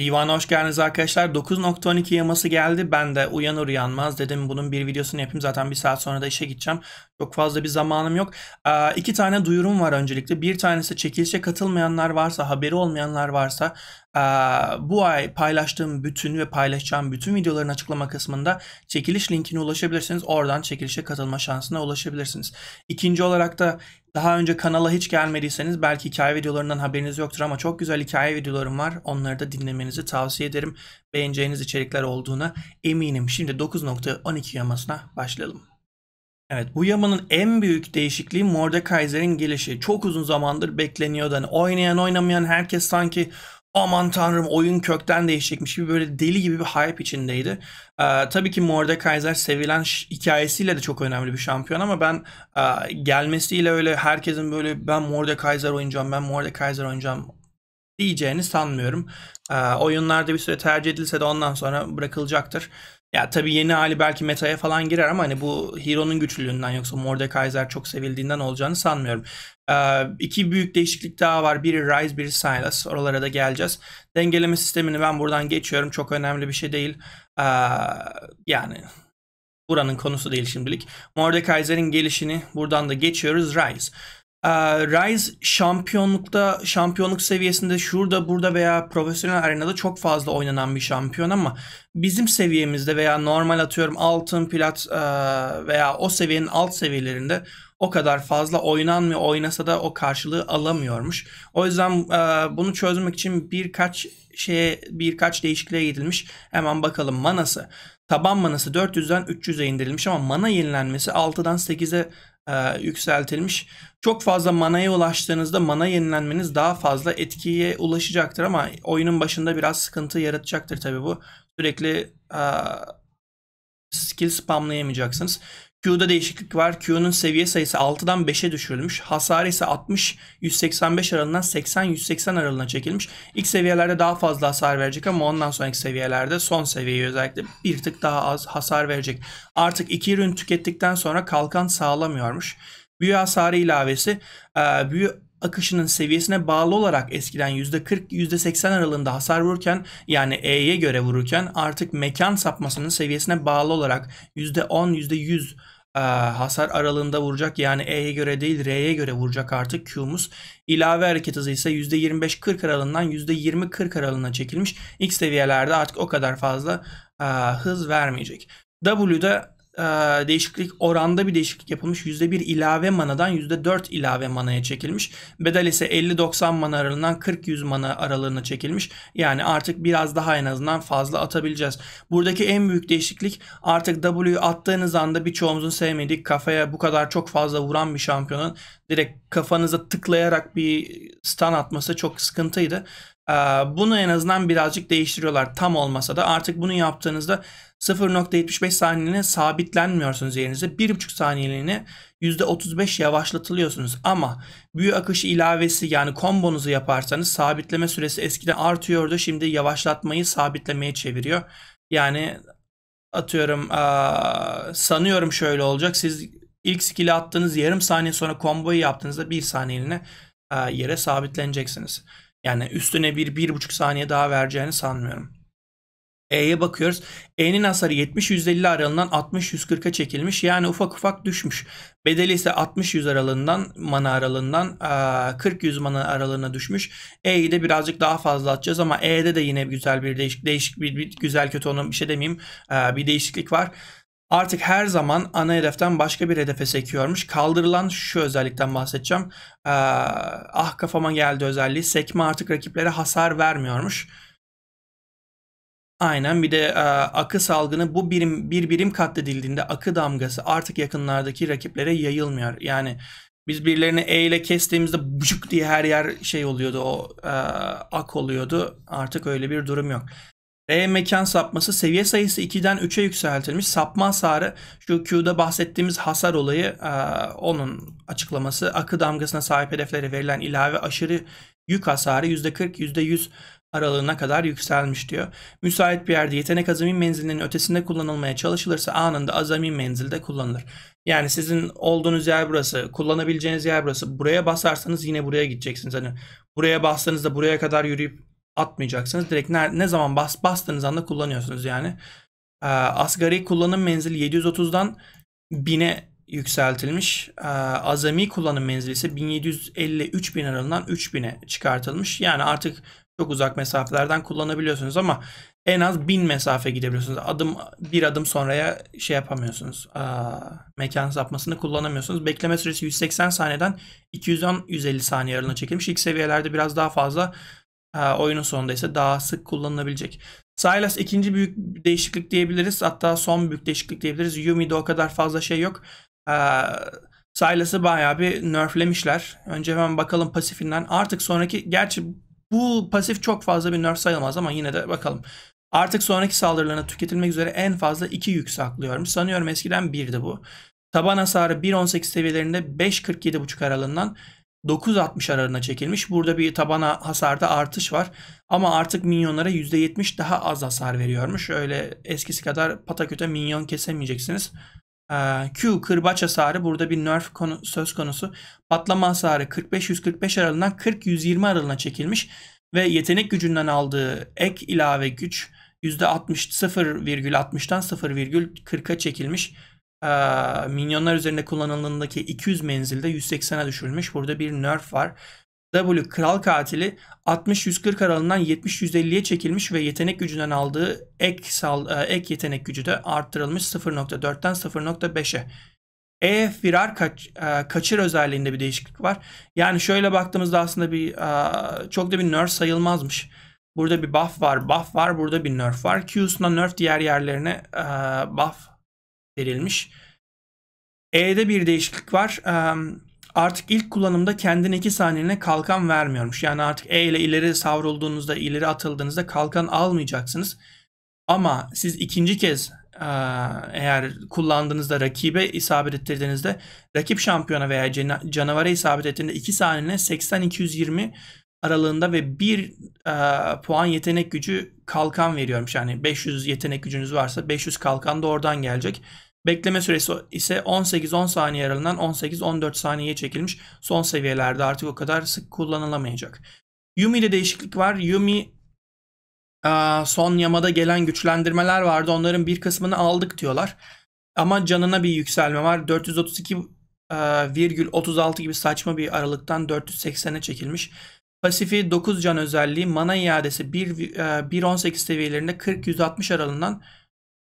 Divana hoş geldiniz arkadaşlar. 9.12 yaması geldi. Ben de uyanır uyanmaz dedim bunun bir videosunu yapayım. Zaten bir saat sonra da işe gideceğim. Çok fazla bir zamanım yok. Ee, iki tane duyurum var öncelikle. Bir tanesi çekilişe katılmayanlar varsa, haberi olmayanlar varsa ee, bu ay paylaştığım bütün ve paylaşacağım bütün videoların açıklama kısmında çekiliş linkine ulaşabilirsiniz. Oradan çekilişe katılma şansına ulaşabilirsiniz. İkinci olarak da daha önce kanala hiç gelmediyseniz belki hikaye videolarından haberiniz yoktur ama çok güzel hikaye videolarım var. Onları da dinlemenizi tavsiye ederim. Beğeneceğiniz içerikler olduğuna eminim. Şimdi 9.12 yamasına başlayalım. Evet bu yamanın en büyük değişikliği Mordekaiser'in gelişi. Çok uzun zamandır bekleniyordu. Hani oynayan oynamayan herkes sanki aman tanrım oyun kökten değişecekmiş gibi böyle deli gibi bir hype içindeydi. Ee, tabii ki Mordekaiser sevilen hikayesiyle de çok önemli bir şampiyon ama ben e, gelmesiyle öyle herkesin böyle ben Mordekaiser oynayacağım, ben Mordekaiser oynayacağım diyeceğini sanmıyorum. Ee, oyunlarda bir süre tercih edilse de ondan sonra bırakılacaktır. Ya tabii yeni hali belki metaya falan girer ama hani bu Hero'nun güçlülüğünden yoksa Mordekaiser çok sevildiğinden olacağını sanmıyorum. Ee, iki büyük değişiklik daha var. Biri Rise, biri Silas. Oralara da geleceğiz. Dengeleme sistemini ben buradan geçiyorum. Çok önemli bir şey değil. Ee, yani buranın konusu değil şimdilik. Mordekaiser'in gelişini buradan da geçiyoruz. Rise. Rise ee, şampiyonlukta şampiyonluk seviyesinde şurada burada veya profesyonel arenada çok fazla oynanan bir şampiyon ama bizim seviyemizde veya normal atıyorum altın plat e, veya o seviyenin alt seviyelerinde o kadar fazla oynanmıyor oynasa da o karşılığı alamıyormuş. O yüzden e, bunu çözmek için birkaç şeye birkaç değişikliğe gidilmiş. Hemen bakalım manası. Taban manası 400'den 300'e indirilmiş ama mana yenilenmesi 6'dan 8'e e, yükseltilmiş. Çok fazla manaya ulaştığınızda mana yenilenmeniz daha fazla etkiye ulaşacaktır ama oyunun başında biraz sıkıntı yaratacaktır tabi bu. Sürekli e, skill spamlayamayacaksınız. Q'da değişiklik var. Q'nun seviye sayısı 6'dan 5'e düşürülmüş. Hasarı ise 60-185 aralığından 80-180 aralığına çekilmiş. İlk seviyelerde daha fazla hasar verecek ama ondan sonraki seviyelerde son seviyeyi özellikle bir tık daha az hasar verecek. Artık iki ürün tükettikten sonra kalkan sağlamıyormuş. Büyü hasarı ilavesi e, büyü akışının seviyesine bağlı olarak eskiden %40 %80 aralığında hasar vururken yani E'ye göre vururken artık mekan sapmasının seviyesine bağlı olarak %10 %100 e, hasar aralığında vuracak. Yani E'ye göre değil R'ye göre vuracak artık Q'muz. İlave hareket hızı ise %25-40 aralığından %20-40 aralığına çekilmiş. X seviyelerde artık o kadar fazla e, hız vermeyecek. W'da e, değişiklik oranda bir değişiklik yapılmış. %1 ilave manadan %4 ilave manaya çekilmiş. Bedel ise 50-90 mana aralığından 40-100 mana aralığına çekilmiş. Yani artık biraz daha en azından fazla atabileceğiz. Buradaki en büyük değişiklik artık W'yu attığınız anda birçoğumuzun sevmediği kafaya bu kadar çok fazla vuran bir şampiyonun direkt kafanıza tıklayarak bir stun atması çok sıkıntıydı. Ee, bunu en azından birazcık değiştiriyorlar tam olmasa da artık bunu yaptığınızda 0.75 saniyeliğine sabitlenmiyorsunuz yerinize. 1.5 saniyeliğine %35 yavaşlatılıyorsunuz. Ama büyü akışı ilavesi yani kombonuzu yaparsanız sabitleme süresi eskiden artıyordu. Şimdi yavaşlatmayı sabitlemeye çeviriyor. Yani atıyorum ee, sanıyorum şöyle olacak. Siz ilk skill'i attığınız yarım saniye sonra komboyu yaptığınızda 1 saniyeliğine ee, yere sabitleneceksiniz. Yani üstüne bir, bir buçuk saniye daha vereceğini sanmıyorum. E'ye bakıyoruz. E'nin hasarı 70-150 aralığından 60-140'a çekilmiş. Yani ufak ufak düşmüş. Bedeli ise 60-100 aralığından mana aralığından 40-100 mana aralığına düşmüş. E'yi de birazcık daha fazla atacağız ama E'de de yine güzel bir değişik, değişik bir, bir güzel kötü onun bir şey demeyeyim. Bir değişiklik var artık her zaman ana hedeften başka bir hedefe sekiyormuş. Kaldırılan şu özellikten bahsedeceğim. Ee, ah kafama geldi özelliği. Sekme artık rakiplere hasar vermiyormuş. Aynen bir de e, akı salgını bu birim, bir birim katledildiğinde akı damgası artık yakınlardaki rakiplere yayılmıyor. Yani biz birilerini E ile kestiğimizde bucuk diye her yer şey oluyordu o e, ak oluyordu. Artık öyle bir durum yok. E mekan sapması seviye sayısı 2'den 3'e yükseltilmiş. Sapma hasarı şu Q'da bahsettiğimiz hasar olayı e, onun açıklaması. Akı damgasına sahip hedeflere verilen ilave aşırı yük hasarı %40 %100 aralığına kadar yükselmiş diyor. Müsait bir yerde yetenek azami menzilinin ötesinde kullanılmaya çalışılırsa anında azami menzilde kullanılır. Yani sizin olduğunuz yer burası, kullanabileceğiniz yer burası. Buraya basarsanız yine buraya gideceksiniz. Hani buraya bastığınızda buraya kadar yürüyüp atmayacaksınız. Direkt ne, ne zaman bas, bastığınız anda kullanıyorsunuz yani. E, asgari kullanım menzili 730'dan 1000'e yükseltilmiş. E, azami kullanım menzili ise 1750-3000 aralığından 3000'e çıkartılmış. Yani artık çok uzak mesafelerden kullanabiliyorsunuz ama en az 1000 mesafe gidebiliyorsunuz. Adım bir adım sonraya şey yapamıyorsunuz. Aa, ee, mekan sapmasını kullanamıyorsunuz. Bekleme süresi 180 saniyeden 210-150 saniye aralığına çekilmiş. İlk seviyelerde biraz daha fazla e, oyunun sonunda ise daha sık kullanılabilecek. Silas ikinci büyük değişiklik diyebiliriz. Hatta son büyük değişiklik diyebiliriz. Yumi'de o kadar fazla şey yok. E, Silas'ı bayağı bir nerflemişler. Önce hemen bakalım pasifinden. Artık sonraki gerçi bu pasif çok fazla bir nerf sayılmaz ama yine de bakalım. Artık sonraki saldırılarına tüketilmek üzere en fazla 2 yük saklıyormuş. Sanıyorum eskiden 1'di bu. Taban hasarı 1.18 seviyelerinde 5.47.5 aralığından 9.60 aralığına çekilmiş. Burada bir tabana hasarda artış var. Ama artık minyonlara %70 daha az hasar veriyormuş. Öyle eskisi kadar pataköte minyon kesemeyeceksiniz. Ee, Q kırbaç hasarı burada bir nerf konu, söz konusu. Patlama hasarı 45-145 aralığından 40-120 aralığına çekilmiş. Ve yetenek gücünden aldığı ek ilave güç %60 0,60'dan 0,40'a çekilmiş. Ee, minyonlar üzerinde kullanıldığındaki 200 menzilde 180'e düşürülmüş. Burada bir nerf var. W kral katili 60-140 aralığından 70-150'ye çekilmiş ve yetenek gücünden aldığı ek, sal, e, ek yetenek gücü de arttırılmış 0.4'ten 0.5'e. E firar kaç, e, kaçır özelliğinde bir değişiklik var. Yani şöyle baktığımızda aslında bir e, çok da bir nerf sayılmazmış. Burada bir buff var, buff var, burada bir nerf var. Q'suna nerf diğer yerlerine buff verilmiş. E'de bir değişiklik var. Artık ilk kullanımda kendin 2 saniyene kalkan vermiyormuş. Yani artık E ile ileri savrulduğunuzda, ileri atıldığınızda kalkan almayacaksınız. Ama siz ikinci kez eğer kullandığınızda rakibe isabet ettirdiğinizde rakip şampiyona veya canavara isabet ettiğinde 2 saniyene 80-220 aralığında ve 1 e, puan yetenek gücü kalkan veriyormuş. Yani 500 yetenek gücünüz varsa 500 kalkan da oradan gelecek. Bekleme süresi ise 18-10 saniye aralığından 18-14 saniyeye çekilmiş. Son seviyelerde artık o kadar sık kullanılamayacak. Yumi Yumi'de değişiklik var. Yumi e, son yamada gelen güçlendirmeler vardı. Onların bir kısmını aldık diyorlar. Ama canına bir yükselme var. 432 e, virgül 36 gibi saçma bir aralıktan 480'e çekilmiş. Pasifi 9 can özelliği mana iadesi 1.18 e, seviyelerinde 40-160 aralığından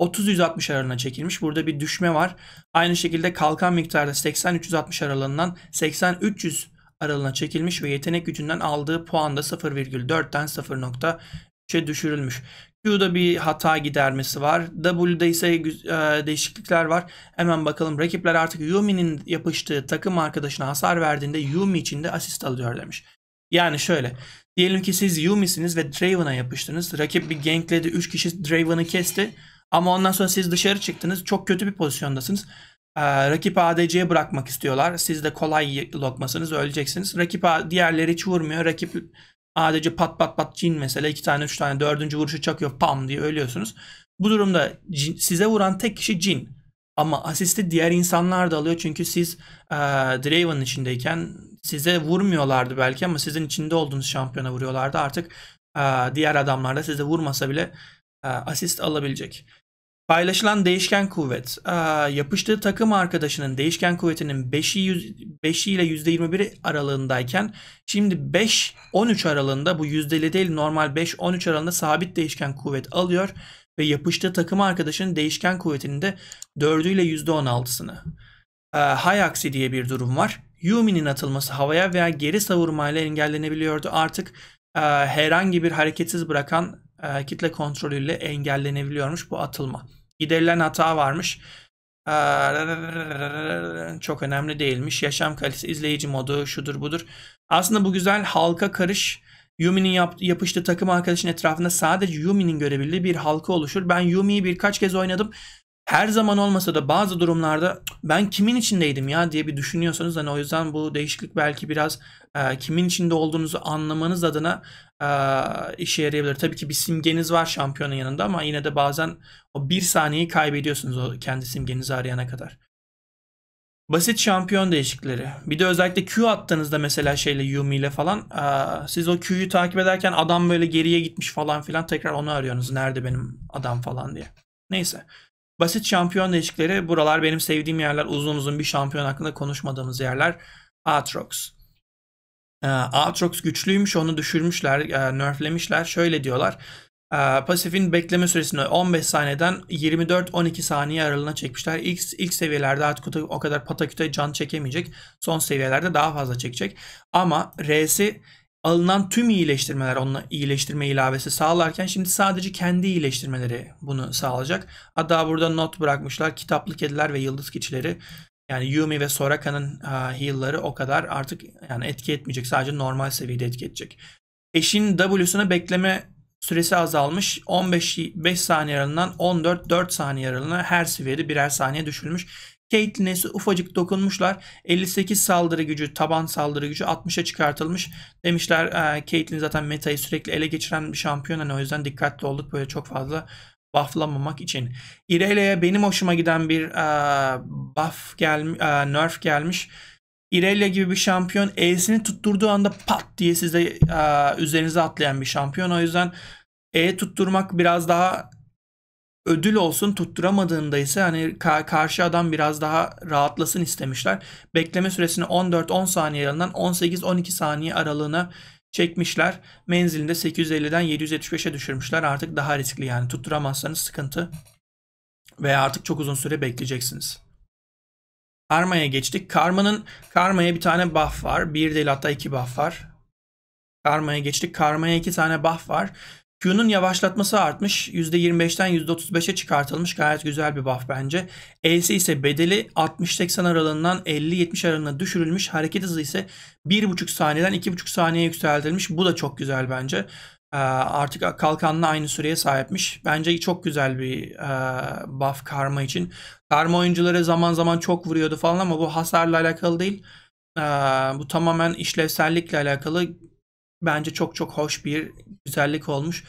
30-160 aralığına çekilmiş. Burada bir düşme var. Aynı şekilde kalkan miktarda 80-360 aralığından 80-300 aralığına çekilmiş ve yetenek gücünden aldığı puan da 0,4'ten 0.3'e düşürülmüş. Q'da bir hata gidermesi var. W'da ise e, değişiklikler var. Hemen bakalım rakipler artık Yumi'nin yapıştığı takım arkadaşına hasar verdiğinde Yumi için de asist alıyor demiş. Yani şöyle. Diyelim ki siz Yumi'siniz ve Draven'a yapıştınız. Rakip bir gankledi. 3 kişi Draven'ı kesti. Ama ondan sonra siz dışarı çıktınız. Çok kötü bir pozisyondasınız. Ee, rakip ADC'ye bırakmak istiyorlar. Siz de kolay lokmasınız. Öleceksiniz. Rakip diğerleri hiç vurmuyor. Rakip ADC pat pat pat cin mesela. 2 tane 3 tane 4. vuruşu çakıyor. Pam diye ölüyorsunuz. Bu durumda cin, size vuran tek kişi cin. Ama asisti diğer insanlar da alıyor. Çünkü siz e, Draven'ın içindeyken size vurmuyorlardı belki ama sizin içinde olduğunuz şampiyona vuruyorlardı. Artık e, diğer adamlar da size vurmasa bile e, asist alabilecek. Paylaşılan değişken kuvvet. E, yapıştığı takım arkadaşının değişken kuvvetinin 5'i 5'i ile 21 aralığındayken şimdi 5-13 aralığında bu yüzdeli değil normal 5-13 aralığında sabit değişken kuvvet alıyor ve yapıştığı takım arkadaşının değişken kuvvetinin de 4'ü ile %16'sını. E, high aksi diye bir durum var. Yumi'nin atılması havaya veya geri savurmayla engellenebiliyordu. Artık e, herhangi bir hareketsiz bırakan e, kitle kontrolüyle engellenebiliyormuş bu atılma. Giderilen hata varmış. E, çok önemli değilmiş. Yaşam kalitesi, izleyici modu, şudur budur. Aslında bu güzel halka karış Yumi'nin yap- yapıştığı takım arkadaşının etrafında sadece Yumi'nin görebildiği bir halka oluşur. Ben Yumi'yi birkaç kez oynadım her zaman olmasa da bazı durumlarda ben kimin içindeydim ya diye bir düşünüyorsanız hani o yüzden bu değişiklik belki biraz e, kimin içinde olduğunuzu anlamanız adına e, işe yarayabilir. Tabii ki bir simgeniz var şampiyonun yanında ama yine de bazen o bir saniyeyi kaybediyorsunuz o kendi simgenizi arayana kadar. Basit şampiyon değişikleri. Bir de özellikle Q attığınızda mesela şeyle Yumi ile falan e, siz o Q'yu takip ederken adam böyle geriye gitmiş falan filan tekrar onu arıyorsunuz. Nerede benim adam falan diye. Neyse. Basit şampiyon değişikleri buralar benim sevdiğim yerler. Uzun uzun bir şampiyon hakkında konuşmadığımız yerler. Aatrox. Ee, Aatrox güçlüymüş onu düşürmüşler, e, nerflemişler. Şöyle diyorlar. E, pasifin bekleme süresini 15 saniyeden 24-12 saniye aralığına çekmişler. İlk, ilk seviyelerde artık o kadar pataküte can çekemeyecek. Son seviyelerde daha fazla çekecek. Ama R'si alınan tüm iyileştirmeler onunla iyileştirme ilavesi sağlarken şimdi sadece kendi iyileştirmeleri bunu sağlayacak. Hatta burada not bırakmışlar kitaplı kediler ve yıldız keçileri yani Yumi ve Soraka'nın e, heal'ları o kadar artık yani etki etmeyecek. Sadece normal seviyede etki edecek. Eşin W'suna bekleme süresi azalmış. 15 5 saniye aralığından 14 4 saniye aralığına her seviyede birer saniye düşülmüş. Caitlyn'e ufacık dokunmuşlar. 58 saldırı gücü, taban saldırı gücü 60'a çıkartılmış. Demişler e, ee, Caitlyn zaten metayı sürekli ele geçiren bir şampiyon. Hani o yüzden dikkatli olduk böyle çok fazla bufflamamak için. Irelia'ya benim hoşuma giden bir e, buff gelmiş, e, nerf gelmiş. Irelia gibi bir şampiyon E'sini tutturduğu anda pat diye size e, üzerinize atlayan bir şampiyon. O yüzden E tutturmak biraz daha ödül olsun tutturamadığında ise hani ka- karşı adam biraz daha rahatlasın istemişler. Bekleme süresini 14-10 saniye aralığından 18-12 saniye aralığına çekmişler. Menzilinde 850'den 775'e düşürmüşler. Artık daha riskli yani tutturamazsanız sıkıntı. Veya artık çok uzun süre bekleyeceksiniz. Karma'ya geçtik. Karma'nın Karma'ya bir tane buff var. Bir değil hatta iki buff var. Karma'ya geçtik. Karma'ya iki tane buff var. Q'nun yavaşlatması artmış. %25'ten %35'e çıkartılmış. Gayet güzel bir buff bence. E'si ise bedeli 60-80 aralığından 50-70 aralığına düşürülmüş. Hareket hızı ise 1,5 saniyeden 2,5 saniye yükseltilmiş. Bu da çok güzel bence. Ee, artık kalkanla aynı süreye sahipmiş. Bence çok güzel bir e, buff karma için. Karma oyuncuları zaman zaman çok vuruyordu falan ama bu hasarla alakalı değil. Ee, bu tamamen işlevsellikle alakalı. Bence çok çok hoş bir güzellik olmuş.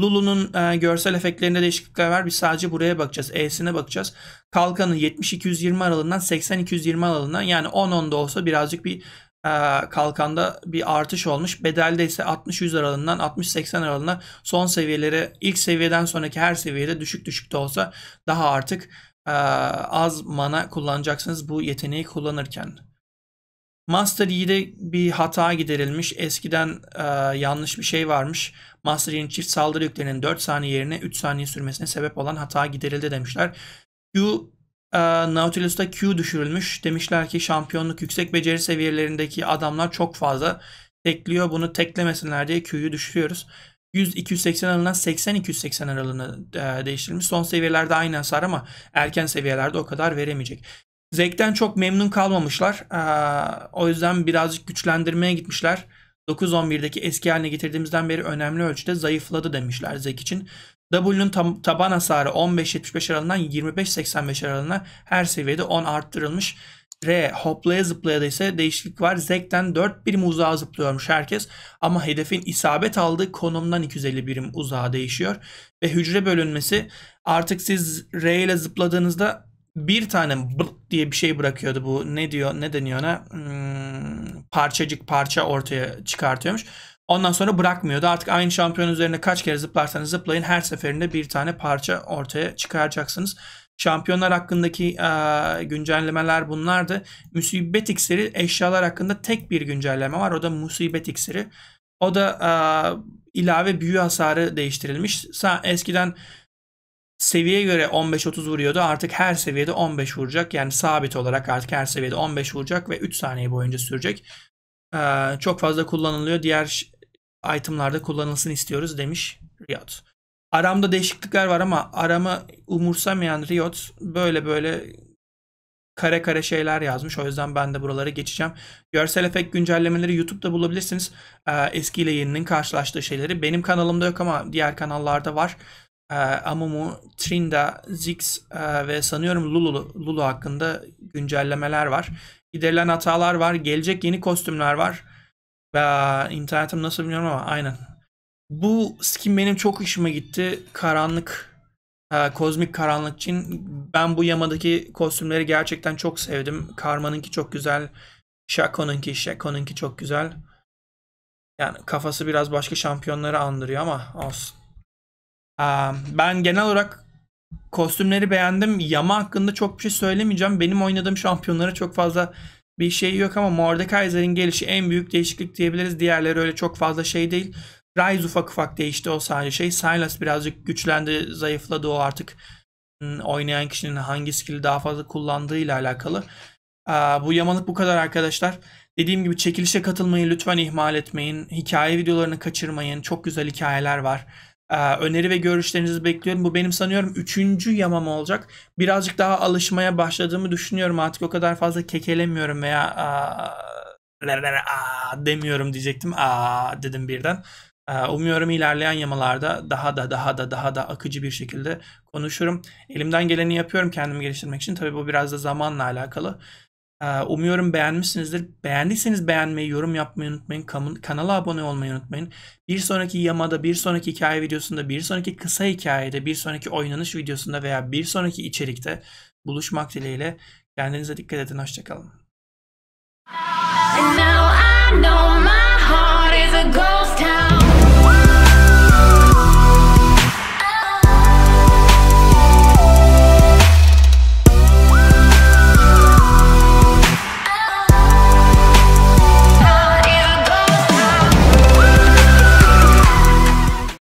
Lulu'nun e, görsel efektlerinde değişiklikler var. Biz sadece buraya bakacağız. E'sine bakacağız. Kalkanı 70-220 aralığından 80-220 aralığından yani 10-10'da olsa birazcık bir ee, kalkanda bir artış olmuş. Bedelde ise 60-100 aralığından 60-80 aralığına son seviyelere ilk seviyeden sonraki her seviyede düşük düşük de olsa daha artık e, az mana kullanacaksınız bu yeteneği kullanırken. Master Yi'de bir hata giderilmiş. Eskiden e, yanlış bir şey varmış. Master Yi'nin çift saldırı yüklerinin 4 saniye yerine 3 saniye sürmesine sebep olan hata giderildi demişler. Q ee, Nautilus'ta Q düşürülmüş. Demişler ki şampiyonluk yüksek beceri seviyelerindeki adamlar çok fazla tekliyor. Bunu teklemesinler diye Q'yu düşürüyoruz. 100-280 aralığından 80-280 aralığına e, değiştirilmiş. Son seviyelerde aynı hasar ama erken seviyelerde o kadar veremeyecek. Zek'ten çok memnun kalmamışlar. Ee, o yüzden birazcık güçlendirmeye gitmişler. 9-11'deki eski haline getirdiğimizden beri önemli ölçüde zayıfladı demişler Zek için. W'nun tab taban hasarı 15.75 aralığından 85 aralığına her seviyede 10 arttırılmış. R hoplaya zıplaya da ise değişiklik var. Zek'ten 4 birim uzağa zıplıyormuş herkes. Ama hedefin isabet aldığı konumdan 250 birim uzağa değişiyor. Ve hücre bölünmesi artık siz R ile zıpladığınızda bir tane bırt diye bir şey bırakıyordu bu. Ne diyor ne deniyor ona? Hmm, parçacık parça ortaya çıkartıyormuş. Ondan sonra bırakmıyordu. Artık aynı şampiyon üzerine kaç kere zıplarsanız zıplayın her seferinde bir tane parça ortaya çıkaracaksınız. Şampiyonlar hakkındaki e, güncellemeler bunlardı. Musibet iksiri eşyalar hakkında tek bir güncelleme var. O da musibet iksiri. O da e, ilave büyü hasarı değiştirilmiş. Eskiden seviyeye göre 15-30 vuruyordu. Artık her seviyede 15 vuracak. Yani sabit olarak artık her seviyede 15 vuracak ve 3 saniye boyunca sürecek. Ee, çok fazla kullanılıyor. Diğer itemlarda kullanılsın istiyoruz demiş Riot. Aramda değişiklikler var ama aramı umursamayan Riot böyle böyle kare kare şeyler yazmış. O yüzden ben de buraları geçeceğim. Görsel efekt güncellemeleri YouTube'da bulabilirsiniz. Ee, eskiyle yeninin karşılaştığı şeyleri. Benim kanalımda yok ama diğer kanallarda var. Ee, Amumu, Trinda, Zix e, ve sanıyorum Lulu, Lulu hakkında güncellemeler var giderilen hatalar var. Gelecek yeni kostümler var. ve internetim nasıl bilmiyorum ama aynen. Bu skin benim çok işime gitti. Karanlık, e, kozmik karanlık için. Ben bu yamadaki kostümleri gerçekten çok sevdim. Karma'nınki çok güzel. Shaco'nunki, Shaco'nunki çok güzel. Yani kafası biraz başka şampiyonları andırıyor ama olsun. E, ben genel olarak Kostümleri beğendim. Yama hakkında çok bir şey söylemeyeceğim. Benim oynadığım şampiyonlara çok fazla bir şey yok ama Mordekaiser'in gelişi en büyük değişiklik diyebiliriz. Diğerleri öyle çok fazla şey değil. Ryze ufak ufak değişti o sadece şey. Silas birazcık güçlendi, zayıfladı o artık hmm, oynayan kişinin hangi skill'i daha fazla kullandığıyla alakalı. Bu yamalık bu kadar arkadaşlar. Dediğim gibi çekilişe katılmayı lütfen ihmal etmeyin. Hikaye videolarını kaçırmayın. Çok güzel hikayeler var. Ee, öneri ve görüşlerinizi bekliyorum. Bu benim sanıyorum üçüncü yamam olacak. Birazcık daha alışmaya başladığımı düşünüyorum. Artık o kadar fazla kekelemiyorum veya demiyorum diyecektim. Aa dedim birden. Ee, umuyorum ilerleyen yamalarda daha da daha da daha da akıcı bir şekilde konuşurum. Elimden geleni yapıyorum kendimi geliştirmek için. Tabii bu biraz da zamanla alakalı. Ee, umuyorum beğenmişsinizdir. Beğendiyseniz beğenmeyi, yorum yapmayı unutmayın. Kanala abone olmayı unutmayın. Bir sonraki yamada, bir sonraki hikaye videosunda, bir sonraki kısa hikayede, bir sonraki oynanış videosunda veya bir sonraki içerikte buluşmak dileğiyle. Kendinize dikkat edin. Hoşçakalın. And now I know my heart is a gold.